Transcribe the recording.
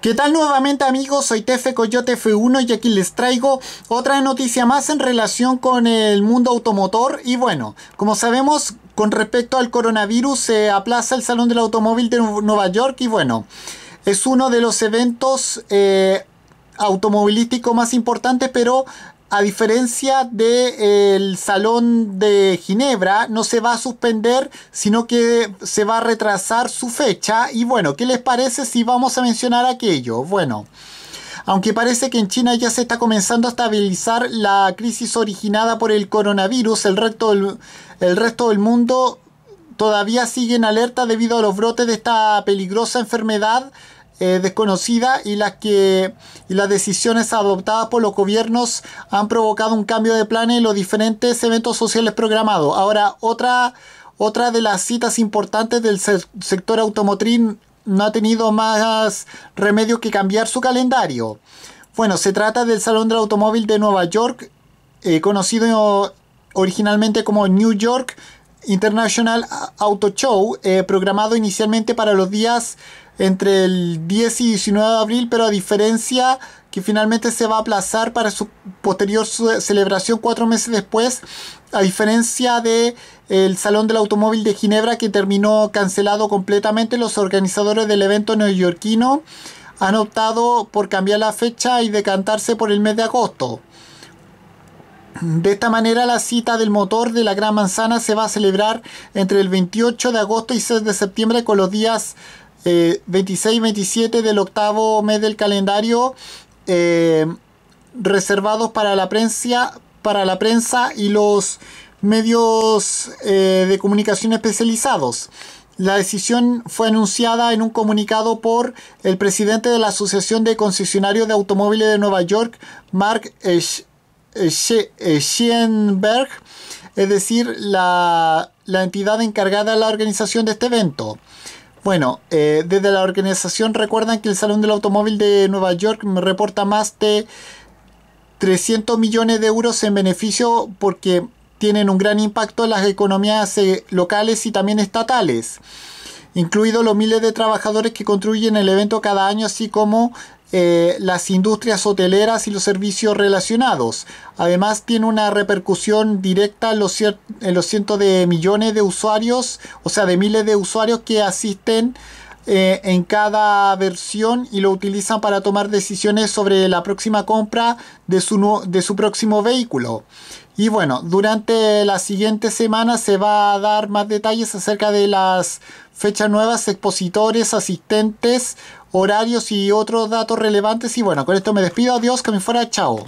¿Qué tal nuevamente amigos? Soy Tefe Coyote F1 y aquí les traigo otra noticia más en relación con el mundo automotor y bueno, como sabemos con respecto al coronavirus se aplaza el Salón del Automóvil de Nueva York y bueno, es uno de los eventos eh, automovilísticos más importantes pero a diferencia del Salón de Ginebra, no se va a suspender, sino que se va a retrasar su fecha. Y bueno, ¿qué les parece si vamos a mencionar aquello? Bueno, aunque parece que en China ya se está comenzando a estabilizar la crisis originada por el coronavirus, el el resto del mundo todavía sigue en alerta debido a los brotes de esta peligrosa enfermedad eh, desconocida y las, que, las decisiones adoptadas por los gobiernos han provocado un cambio de planes en los diferentes eventos sociales programados. Ahora, otra, otra de las citas importantes del sector automotriz no ha tenido más remedio que cambiar su calendario. Bueno, se trata del Salón del Automóvil de Nueva York, eh, conocido originalmente como New York International Auto Show, eh, programado inicialmente para los días entre el 10 y 19 de abril, pero a diferencia que finalmente se va a aplazar para su posterior celebración cuatro meses después, a diferencia de el Salón del Automóvil de Ginebra que terminó cancelado completamente, los organizadores del evento neoyorquino han optado por cambiar la fecha y decantarse por el mes de agosto. De esta manera la cita del motor de la Gran Manzana se va a celebrar entre el 28 de agosto y 6 de septiembre con los días 26 eh, y 27 del octavo mes del calendario eh, reservados para la prensa, para la prensa y los medios eh, de comunicación especializados. La decisión fue anunciada en un comunicado por el presidente de la Asociación de Concesionarios de Automóviles de Nueva York, Mark eh, eh, Schienberg, es decir, la, entidad encargada de la organización de este evento. Bueno, eh, desde la organización recuerdan que el Salón del Automóvil de Nueva York reporta más de 300 millones de euros en beneficio porque tienen un gran impacto en las economías locales y también estatales, incluidos los miles de trabajadores que construyen el evento cada año, así como eh, las industrias hoteleras y los servicios relacionados. Además tiene una repercusión directa en los, cientos de millones de usuarios, o sea, de miles de usuarios que asisten eh, en cada versión y lo utilizan para tomar decisiones sobre la próxima compra de su, de su próximo vehículo. Y bueno, durante la siguiente semana se va a dar más detalles acerca de las fechas nuevas, expositores, asistentes, horarios y otros datos relevantes. Y bueno, con esto me despido. Adiós, que me fuera. Chao.